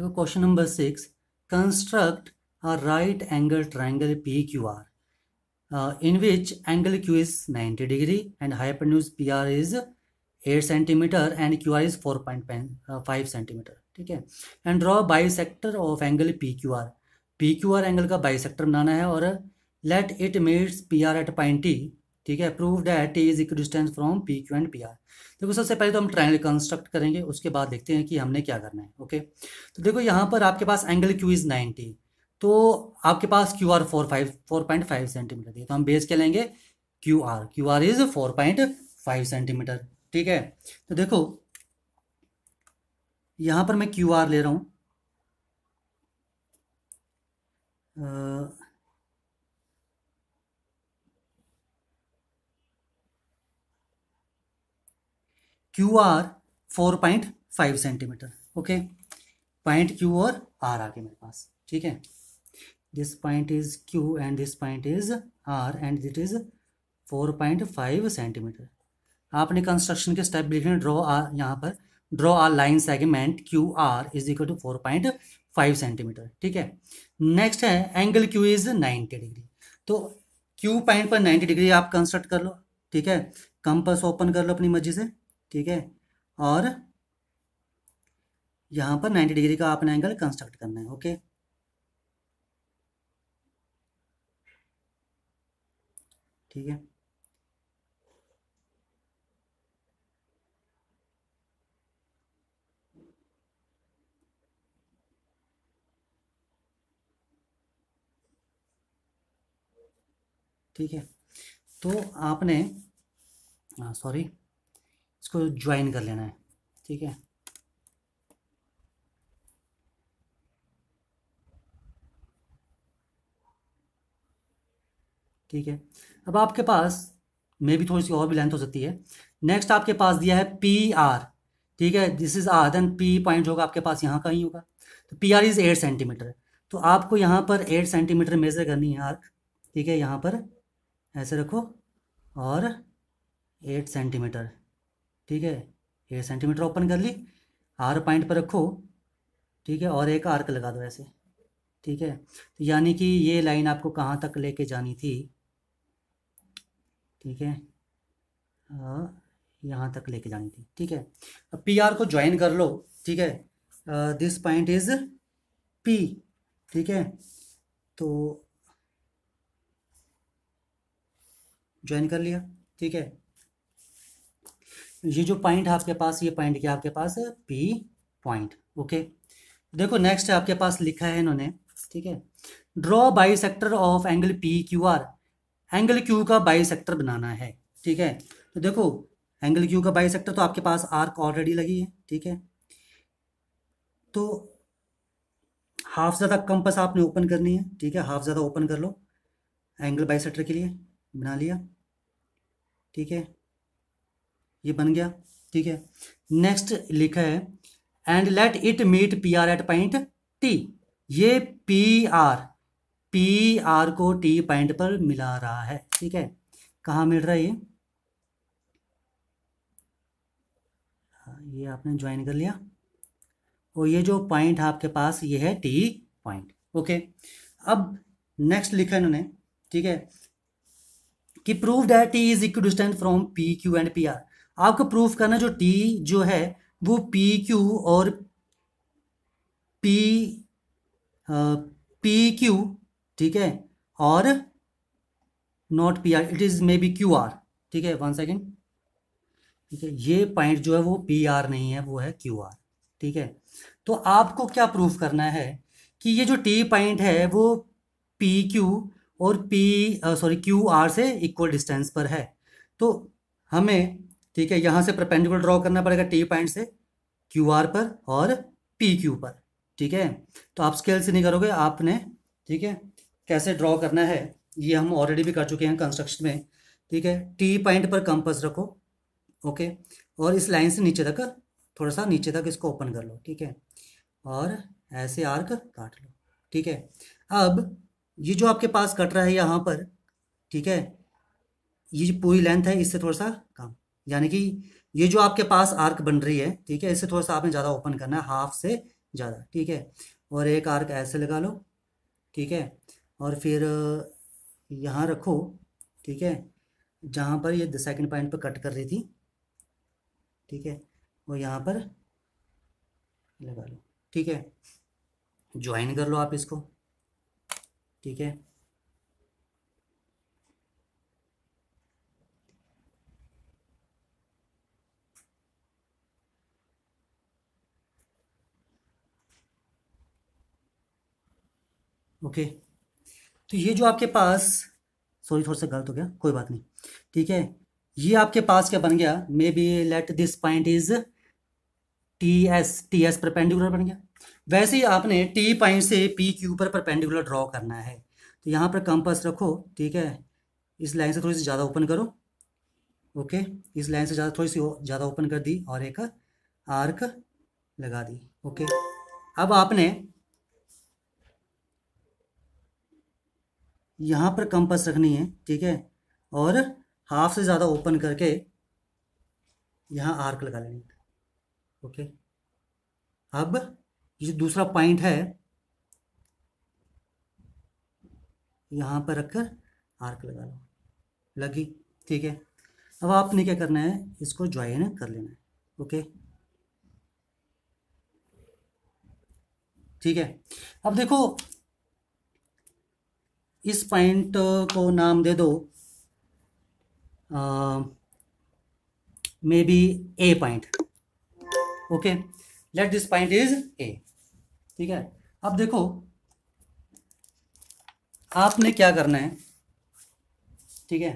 देखो question number six construct a right angle triangle P Q R in which angle Q is ninety degree and hypotenuse P R is eight centimetre and Q R is four point five centimetre ठीक है and draw bisector of angle P Q R P Q R angle का bisector बनाना है और let it meets P R at point T ठीक है prove that T is distance from P Q and P R देखो सबसे पहले तो हम ट्राइंगल कंस्ट्रक्ट करेंगे उसके बाद देखते हैं कि हमने क्या करना है ओके तो देखो यहाँ पर आपके पास एंगल क्यू इज़ नाइनटी तो आपके पास Q R four five four point five centimetre है तो हम बेस क्या लेंगे Q R Q R is four point five centimetre ठीक है तो देखो यहां पर मैं क्यू आर ले रहा हूँ Q R four point five centimetre okay point Q और आर आ गए मेरे पास ठीक है this point is Q and this point is R and this is four point five centimetre आपने कंस्ट्रक्शन के स्टेप लिखे ड्रॉ आर यहाँ पर draw R line segment Q R is equal to four point five centimetre ठीक है next है angle Q is ninety degree तो Q point पर नाइन्टी डिग्री आप कंस्ट्रक्ट कर लो ठीक है कंपस ओपन कर लो अपनी मर्जी से ठीक है और यहाँ पर 90 डिग्री का आपने एंगल कंस्ट्रक्ट करना है ओके ठीक है ठीक है तो आपने सॉरी हाँ, इसको ज्वाइन कर लेना है ठीक है ठीक है अब आपके पास मे भी थोड़ी सी और भी लेंथ हो सकती है नेक्स्ट आपके पास दिया है पी आर ठीक है this is R then P point होगा आपके पास यहाँ का ही होगा तो P R is eight centimetre तो आपको यहाँ पर एट सेंटीमीटर मेज़र करनी है आर्क ठीक है यहाँ पर ऐसे रखो और एट सेंटीमीटर ठीक है एक सेंटीमीटर ओपन कर ली आर पॉइंट पर रखो ठीक है और एक आर्क लगा दो ऐसे ठीक है तो यानी कि ये लाइन आपको कहाँ तक लेके जानी थी ठीक है यहाँ तक लेके जानी थी ठीक है अब पी आर को ज्वाइन कर लो ठीक है दिस पॉइंट इज पी ठीक है तो ज्वाइन कर लिया ठीक है ये जो पॉइंट है आपके पास ये पॉइंट क्या आपके पास है पी पॉइंट ओके देखो नेक्स्ट आपके पास लिखा है इन्होंने ठीक है draw bisector of angle P Q R angle Q का बाई सेक्टर बनाना है ठीक है तो देखो एंगल क्यू का बाई सेक्टर तो आपके पास आर्क ऑलरेडी लगी है ठीक है तो हाफ ज़्यादा कंपस आपने ओपन करनी है ठीक है हाफ ज़्यादा ओपन कर लो एंगल बाई सेक्टर के लिए बना लिया ठीक है ये बन गया ठीक है नेक्स्ट लिखा है and let it meet P R at point T ये पी आर पी आर को टी पॉइंट पर मिला रहा है ठीक है कहाँ मिल रहा है ये हाँ, ये आपने ज्वाइन कर लिया और ये जो पॉइंट आपके पास ये है टी पॉइंट ओके अब नेक्स्ट लिखा है इन्होंने ठीक है कि prove that T is equidistant from P Q and P R आपको प्रूफ करना जो टी जो है वो पी क्यू और पी पी क्यू ठीक है और not P R it is may be Q R ठीक है वन सेकेंड ठीक है ये पॉइंट जो है वो पी आर नहीं है वो है क्यू आर ठीक है तो आपको क्या प्रूफ करना है कि ये जो टी पॉइंट है वो पी क्यू और पी सॉरी क्यू आर से इक्वल डिस्टेंस पर है तो हमें ठीक है यहां से प्रपेंडिकुलर ड्रॉ करना पड़ेगा टी पॉइंट से क्यू आर पर और पी क्यू पर ठीक है तो आप स्केल से नहीं करोगे आपने ठीक है कैसे ड्रॉ करना है ये हम ऑलरेडी भी कर चुके हैं कंस्ट्रक्शन में ठीक है टी पॉइंट पर कंपस रखो ओके और इस लाइन से नीचे तक थोड़ा सा नीचे तक इसको ओपन कर लो ठीक है और ऐसे आर्क काट लो ठीक है अब ये जो आपके पास कट रहा है यहाँ पर ठीक है ये जो पूरी लेंथ है इससे थोड़ा सा कम यानी कि ये जो आपके पास आर्क बन रही है ठीक है इसे थोड़ा सा आपने ज़्यादा ओपन करना है हाफ से ज़्यादा ठीक है और एक आर्क ऐसे लगा लो ठीक है और फिर यहाँ रखो ठीक है जहाँ पर ये द सेकेंड पॉइंट पर कट कर रही थी ठीक है और यहाँ पर लगा लो ठीक है ज्वाइन कर लो आप इसको ठीक है ओके तो ये जो आपके पास सॉरी थोड़ा सा गलत हो गया कोई बात नहीं ठीक है ये आपके पास क्या बन गया may be let this point is T S T S perpendicular बन गया वैसे ही आपने टी पॉइंट से पी क्यू पर परपेंडिकुलर ड्रॉ करना है तो यहाँ पर कंपास रखो ठीक है इस लाइन से थोड़ी सी ज़्यादा ओपन करो ओके इस लाइन से ज़्यादा थोड़ी सी ज़्यादा ओपन कर दी और एक आर्क लगा दी ओके अब आपने यहाँ पर कंपस रखनी है ठीक है और हाफ से ज़्यादा ओपन करके यहाँ आर्क लगा लेनी ओके अब ये दूसरा पॉइंट है यहाँ पर रखकर आर्क लगा लो लगी ठीक है अब आपने क्या करना है इसको ज्वाइन कर लेना है ओके ठीक है अब देखो इस पॉइंट को नाम दे दो may be A point okay let this point is A ठीक है अब देखो आपने क्या करना है ठीक है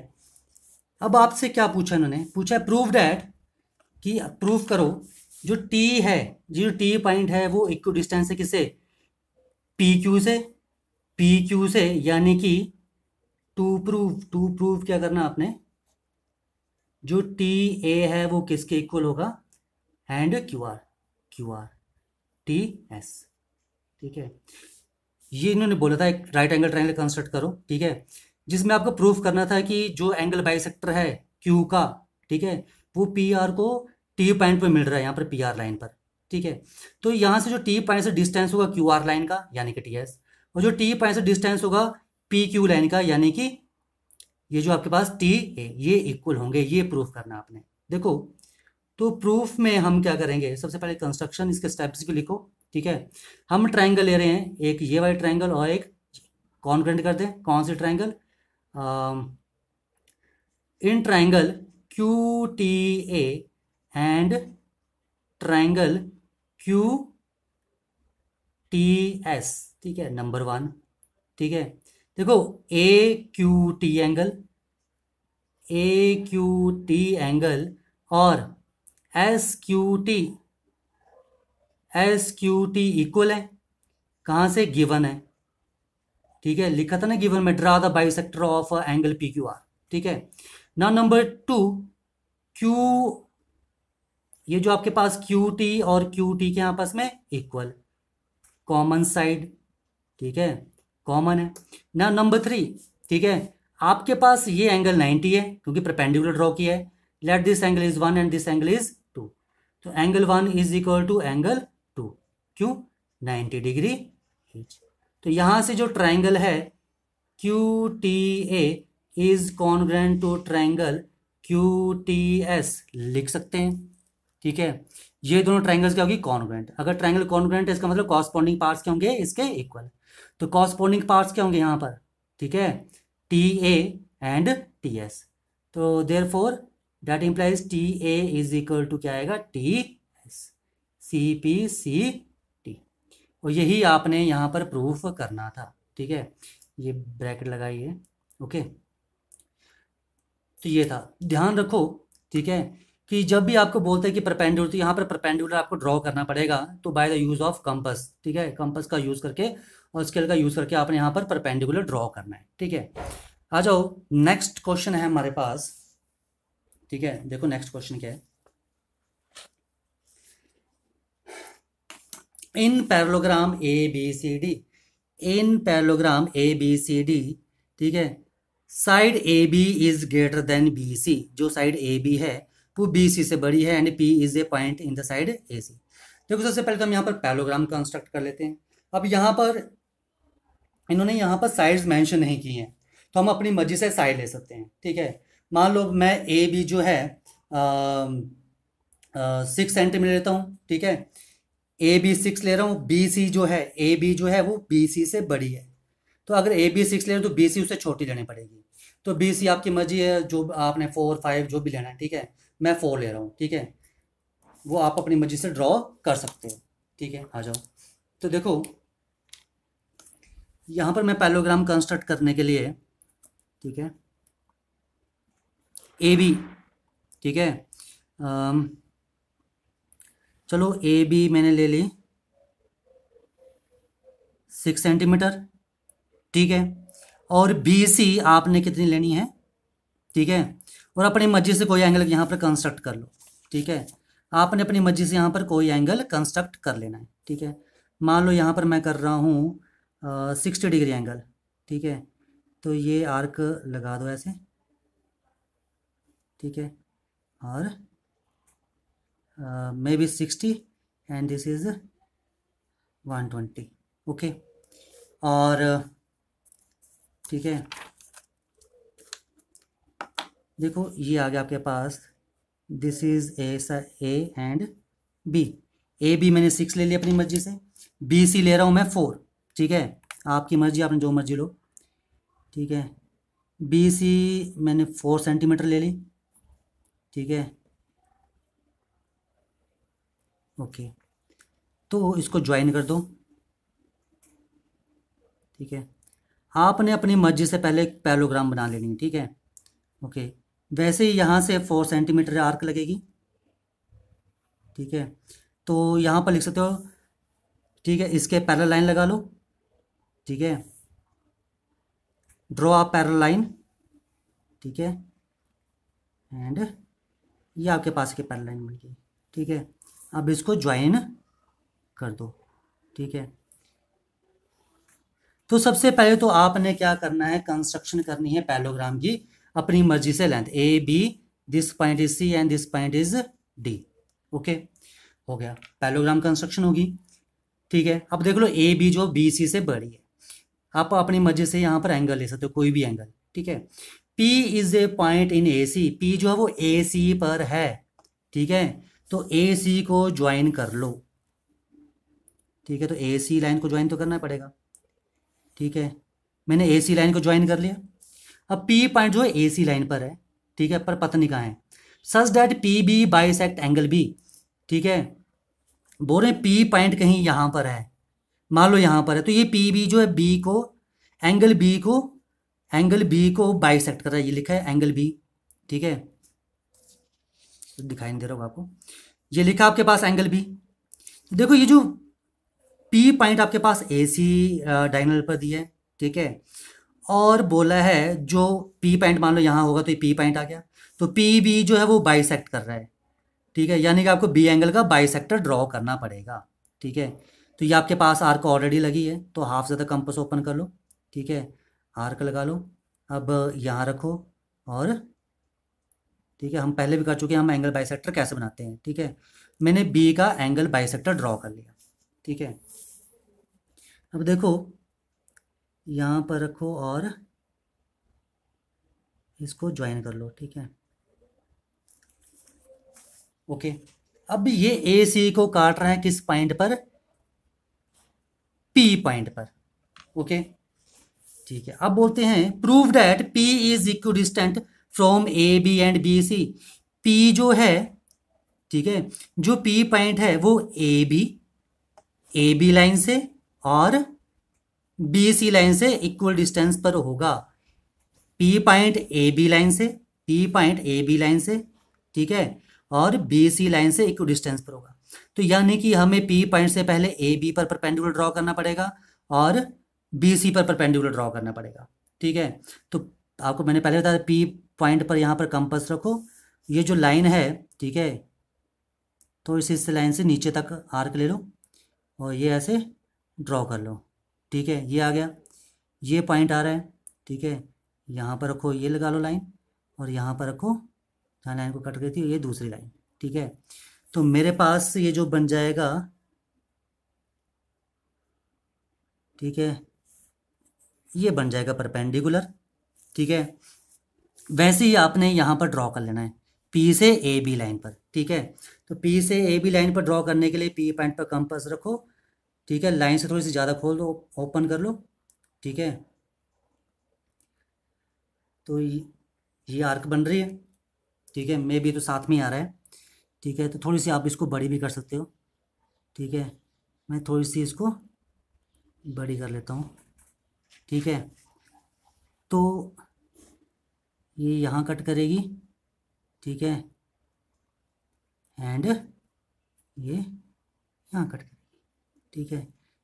अब आपसे क्या पूछा इन्होंने पूछा है प्रूव डैट कि प्रूव करो जो टी है जो टी पॉइंट है वो इक्व डिस्टेंस है किसे पी क्यू से पी क्यू से यानी कि टू प्रूफ टू प्रूफ क्या करना आपने जो टी ए है वो किसके इक्वल होगा and Q R Q R T S ठीक है ये इन्होंने बोला था एक राइट एंगल ट्रायंगल कंस्ट्रक्ट करो ठीक है जिसमें आपको प्रूफ करना था कि जो एंगल बाइसेक्टर है क्यू का ठीक है वो पी आर को टी पॉइंट पर मिल रहा है यहाँ पर पी आर लाइन पर ठीक है तो यहाँ से जो टी पॉइंट से डिस्टेंस होगा क्यू आर लाइन का यानी कि टी एस और जो टी पाई से डिस्टेंस होगा पी क्यू लाइन का यानी कि ये जो आपके पास टी ए ये इक्वल होंगे ये प्रूफ करना आपने देखो तो प्रूफ में हम क्या करेंगे सबसे पहले कंस्ट्रक्शन इसके स्टेप्स भी लिखो ठीक है हम ट्राइंगल ले रहे हैं एक ये वाई ट्राइंगल और एक ग्रेंट करते हैं कौन सी triangle in triangle Q T A and triangle Q T S ठीक है नंबर वन ठीक है देखो A Q T angle A Q T angle और S Q T S Q T equal है कहाँ से गिवन है ठीक है लिखा था ना गिवन में draw the bisector of angle P Q R ठीक है ना नंबर टू क्यू ये जो आपके पास क्यू टी और क्यू टी के आपस पास में इक्वल कॉमन साइड ठीक है कॉमन है ना नंबर थ्री ठीक है आपके पास ये एंगल 90 है क्योंकि प्रपेंडिकुलर ड्रॉ किया है let this angle is one and this angle is two तो angle one is equal to angle two क्यों 90 डिग्री तो यहां से जो ट्राइंगल है Q T A is congruent to triangle Q T S लिख सकते हैं ठीक है ये दोनों ट्राइंगल्स क्या होगी कॉन्ग्रेंट अगर ट्राइंगल कॉन्ग्रेंट है इसका मतलब कॉस्पॉन्डिंग पार्ट्स क्या होंगे इसके इक्वल तो कॉस्पोंडिंग पार्ट्स क्या होंगे यहाँ पर ठीक है T A and T S तो therefore that implies T A is equal to क्या आएगा T S C P C T और यही आपने यहाँ पर प्रूफ करना था ठीक है ये ब्रैकेट लगाइए ओके तो ये था ध्यान रखो ठीक है कि जब भी आपको बोलते हैं कि परपेंडुलर तो यहाँ पर परपेंडुलर आपको ड्रॉ करना पड़ेगा तो by the use of compass ठीक है कंपस का यूज़ करके और स्केल का यूज़ करके आपने यहाँ पर परपेंडिकुलर ड्रॉ करना है ठीक है आ जाओ नेक्स्ट क्वेश्चन है हमारे पास ठीक है देखो नेक्स्ट क्वेश्चन क्या है in parallelogram A B C D in parallelogram A B C D ठीक है side A B is greater than B C जो साइड ए बी है वो बी सी से बड़ी है and P is a point in the side A C देखो सबसे पहले तो हम यहाँ पर पैलोग्राम कंस्ट्रक्ट कर लेते हैं अब यहाँ पर इन्होंने यहाँ पर साइड्स मेंशन नहीं की हैं तो हम अपनी मर्जी से साइड ले सकते हैं ठीक है मान लो मैं ए बी जो है सिक्स सेंटीमीटर लेता हूँ ठीक है ए बी सिक्स ले रहा हूँ बी सी जो है ए बी जो है वो बी सी से बड़ी है तो अगर ए बी सिक्स ले रहे तो बी सी उससे छोटी लेनी पड़ेगी तो बी सी आपकी मर्जी है जो आपने फोर फाइव जो भी लेना है ठीक है मैं फोर ले रहा हूँ ठीक है वो आप अपनी मर्जी से ड्रॉ कर सकते हो ठीक है आ जाओ तो देखो यहाँ पर मैं पैलोग्राम कंस्ट्रक्ट करने के लिए ठीक है ए बी ठीक है चलो ए बी मैंने ले ली सिक्स सेंटीमीटर ठीक है और बी सी आपने कितनी लेनी है ठीक है और अपनी मर्जी से कोई एंगल यहाँ पर कंस्ट्रक्ट कर लो ठीक है आपने अपनी मर्जी से यहाँ पर कोई एंगल कंस्ट्रक्ट कर लेना है ठीक है मान लो यहाँ पर मैं कर रहा हूँ सिक्सटी डिग्री एंगल ठीक है तो ये आर्क लगा दो ऐसे ठीक है और may be sixty and this is one twenty okay और ठीक है देखो ये आ गया आपके पास this is A A and B A B मैंने सिक्स ले लिया अपनी मर्जी से बी सी ले रहा हूँ मैं फोर ठीक है आपकी मर्जी आपने जो मर्जी लो ठीक है बी सी मैंने फोर सेंटीमीटर ले ली ठीक है ओके तो इसको ज्वाइन कर दो ठीक है आपने अपनी मर्जी से पहले पैलोग्राम बना लेनी है ठीक है ओके वैसे ही यहाँ से फोर सेंटीमीटर आर्क लगेगी ठीक है तो यहाँ पर लिख सकते हो ठीक है इसके पैरल लाइन लगा लो ठीक है ड्रॉ अ पैरल लाइन ठीक है एंड ये आपके पास के पैरल लाइन बन गई ठीक है अब इसको ज्वाइन कर दो ठीक है तो सबसे पहले तो आपने क्या करना है कंस्ट्रक्शन करनी है पैलोग्राम की अपनी मर्जी से length A B this point is C and this point is D okay हो गया पैलोग्राम कंस्ट्रक्शन होगी ठीक है अब देख लो ए बी जो बी सी से बड़ी है आप अपनी मर्जी से यहाँ पर एंगल ले सकते हो कोई भी एंगल ठीक है P is a point in A C P जो है वो ए सी पर है ठीक है तो ए सी को ज्वाइन कर लो ठीक है तो ए सी लाइन को ज्वाइन तो करना पड़ेगा ठीक है मैंने ए सी लाइन को ज्वाइन कर लिया अब पी पॉइंट जो है ए सी लाइन पर है ठीक है पर पता नहीं कहाँ है such that P B bisect angle B ठीक है बोल रहे पी पॉइंट कहीं यहाँ पर है मान लो यहाँ पर है तो ये पी बी जो है बी को एंगल बी को एंगल बी को बाइसेक्ट कर रहा है ये लिखा है एंगल बी ठीक है दिखाई नहीं दे रहा होगा आपको ये लिखा आपके पास एंगल बी देखो ये जो पी पॉइंट आपके पास ए सी डाइनल पर दिया है ठीक है और बोला है जो पी पॉइंट मान लो यहाँ होगा तो ये पी पॉइंट आ गया तो पी बी जो है वो बाइसेक्ट कर रहा है ठीक है यानी कि आपको बी एंगल का बाइसेक्टर ड्रॉ करना पड़ेगा ठीक है तो ये आपके पास आर्क ऑलरेडी लगी है तो हाफ ज़्यादा कंपस ओपन कर लो ठीक है आर्क लगा लो अब यहाँ रखो और ठीक है हम पहले भी कर चुके हैं हम एंगल बाई कैसे बनाते हैं ठीक है मैंने बी का एंगल बाइसेक्टर ड्रॉ कर लिया ठीक है अब देखो यहाँ पर रखो और इसको ज्वाइन कर लो ठीक है ओके अब ये ए सी को काट रहा है किस पॉइंट पर पॉइंट पर ओके ठीक है अब बोलते हैं prove that P is equidistant from A B and B C P जो है ठीक है जो पी पॉइंट है वो A B A B line से और बी सी लाइन से इक्वल डिस्टेंस पर होगा P point A B line से P point A B line से ठीक है और बी सी लाइन से इक्वल डिस्टेंस पर होगा तो यानी कि हमें पी पॉइंट से पहले ए बी पर परपेंडिकुलर ड्रॉ करना पड़ेगा और बी सी पर परपेंडिकुलर ड्रॉ करना पड़ेगा ठीक है तो आपको मैंने पहले बताया पी पॉइंट पर यहाँ पर कंपस रखो ये जो लाइन है ठीक है तो इस इस लाइन से नीचे तक आर्क ले लो और ये ऐसे ड्रॉ कर लो ठीक है ये आ गया ये पॉइंट आ रहा है ठीक है यहाँ पर रखो ये लगा लो लाइन और यहाँ पर रखो जहाँ लाइन को कट गई थी ये दूसरी लाइन ठीक है तो मेरे पास ये जो बन जाएगा ठीक है ये बन जाएगा परपेंडिकुलर ठीक है वैसे ही आपने यहाँ पर ड्रॉ कर लेना है पी से ए बी लाइन पर ठीक है तो पी से ए बी लाइन पर ड्रॉ करने के लिए पी पॉइंट पर कंपस रखो ठीक है लाइन से थोड़ी सी ज़्यादा खोल दो ओपन कर लो ठीक है तो ये आर्क बन रही है ठीक है मे बी तो साथ में ही आ रहा है ठीक है तो थोड़ी सी आप इसको बड़ी भी कर सकते हो ठीक है मैं थोड़ी सी इसको बड़ी कर लेता हूँ ठीक है तो ये यहाँ कट करेगी ठीक है एंड ये यहाँ कट करेगी ठीक है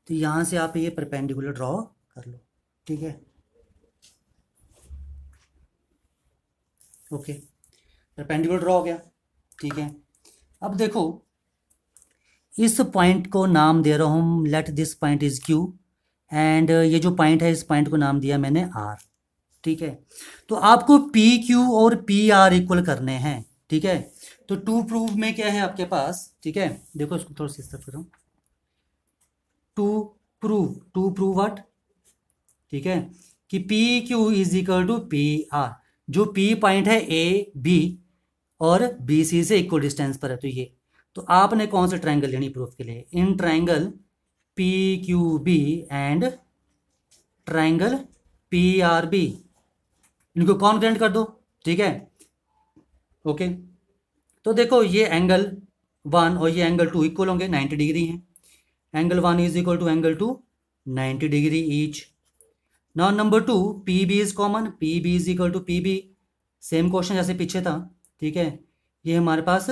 तो यहाँ से आप ये परपेंडिकुलर ड्रॉ कर लो ठीक है ओके परपेंडिकुलर ड्रॉ हो गया ठीक है अब देखो इस पॉइंट को नाम दे रहा हूँ let this point is Q and ये जो पॉइंट है इस पॉइंट को नाम दिया मैंने आर ठीक है तो आपको पी क्यू और पी आर इक्वल करने हैं ठीक है तो टू प्रूफ में क्या है आपके पास ठीक है देखो इसको थोड़ा सा करूँ to prove to prove what ठीक है कि P Q is equal to P R जो पी पॉइंट है ए बी और बी सी से इक्वल डिस्टेंस पर है तो ये तो आपने कौन से ट्राइंगल लेनी प्रूफ के लिए in triangle P Q B and triangle P R B इनको कॉन्ग्रेंट कर दो ठीक है ओके तो देखो ये एंगल वन और ये एंगल टू इक्वल होंगे नाइन्टी डिग्री हैं angle one is equal to angle two ninety degree each now number two P B is common P B is equal to P B same question जैसे पीछे था ठीक है ये हमारे पास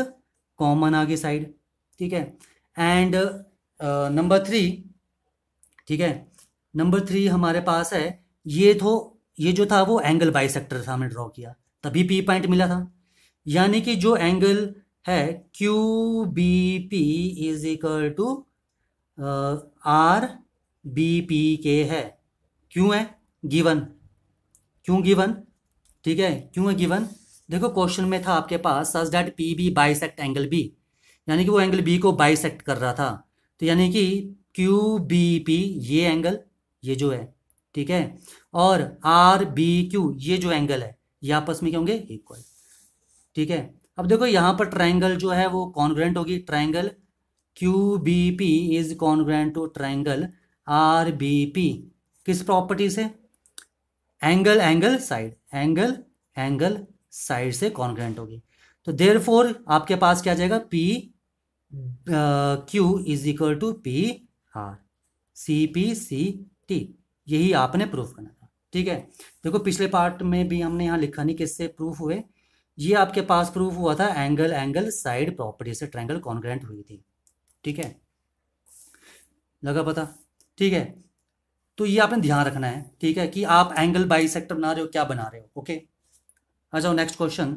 common आगे साइड ठीक है एंड नंबर थ्री ठीक है नंबर थ्री हमारे पास है ये तो ये जो था वो एंगल बाई सेक्टर था हमने ड्रॉ किया तभी पी पॉइंट मिला था यानी कि जो एंगल है Q B P is equal to R B P के है क्यों है गिवन क्यों गिवन ठीक है क्यों है गिवन देखो क्वेश्चन में था आपके पास such that P B bisect angle B यानी कि वो एंगल बी को बाइसेक्ट कर रहा था तो यानी कि क्यू बी पी ये एंगल ये जो है ठीक है और आर बी क्यू ये जो एंगल है ये आपस में क्या होंगे इक्वल ठीक है अब देखो यहाँ पर ट्राइंगल जो है वो कॉन्ग्रेंट होगी triangle Q B P is congruent to triangle R B P किस प्रॉपर्टी से angle angle side angle angle side से कॉन्ग्रेंट होगी तो देर फोर आपके पास क्या जाएगा P Q is equal to P R C P C T यही आपने प्रूफ करना था ठीक है देखो पिछले पार्ट में भी हमने यहाँ लिखा नहीं किससे प्रूफ हुए ये आपके पास प्रूफ हुआ था एंगल एंगल साइड प्रॉपर्टी से ट्रायंगल कॉन्ग्रेंट हुई थी ठीक है लगा पता ठीक है तो ये आपने ध्यान रखना है ठीक है कि आप एंगल बाई बना रहे हो क्या बना रहे हो ओके अच्छा नेक्स्ट क्वेश्चन